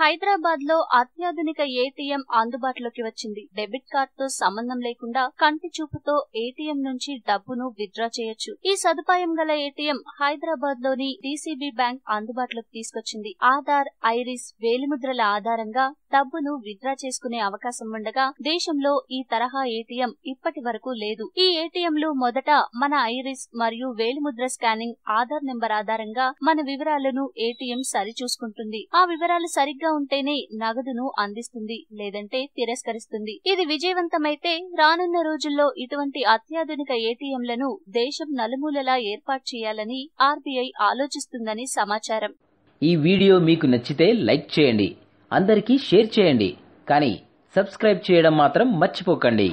హైదరాబాద్ లో అత్యాధునిక ఏటీఎం అందుబాటులోకి వచ్చింది డెబిట్ తో సంబంధం లేకుండా కంటి చూపుతో ఏటీఎం నుంచి డబ్బును విత్డ్రా చేయొచ్చు ఈ సదుపాయం గల ఏటీఎం హైదరాబాద్ లోని డీసీబీ బ్యాంక్ అందుబాటులోకి తీసుకొచ్చింది ఆధార్ ఐరిస్ వేలిముద్రల ఆధారంగా డబ్బును విత్డ్రా చేసుకునే అవకాశం ఉండగా దేశంలో ఈ తరహా ఏటీఎం ఇప్పటి వరకు లేదు ఈ ఏటీఎంలు మొదట మన ఐరిస్ మరియు వేలిముద్ర స్కానింగ్ ఆధార్ నెంబర్ ఆధారంగా మన వివరాలను ఏటీఎం సరిచూసుకుంటుంది ఆ వివరాలు సరిగ్గా సరిగ్గా ఉంటేనే నగదును అందిస్తుంది లేదంటే తిరస్కరిస్తుంది ఇది విజయవంతమైతే రానున్న రోజుల్లో ఇటువంటి అత్యాధునిక ఏటీఎంలను దేశం నలుమూలలా ఏర్పాటు చేయాలని ఆర్బీఐ ఆలోచిస్తుందని సమాచారం ఈ వీడియో మీకు నచ్చితే లైక్ చేయండి అందరికీ షేర్ చేయండి కానీ సబ్స్క్రైబ్ చేయడం మాత్రం మర్చిపోకండి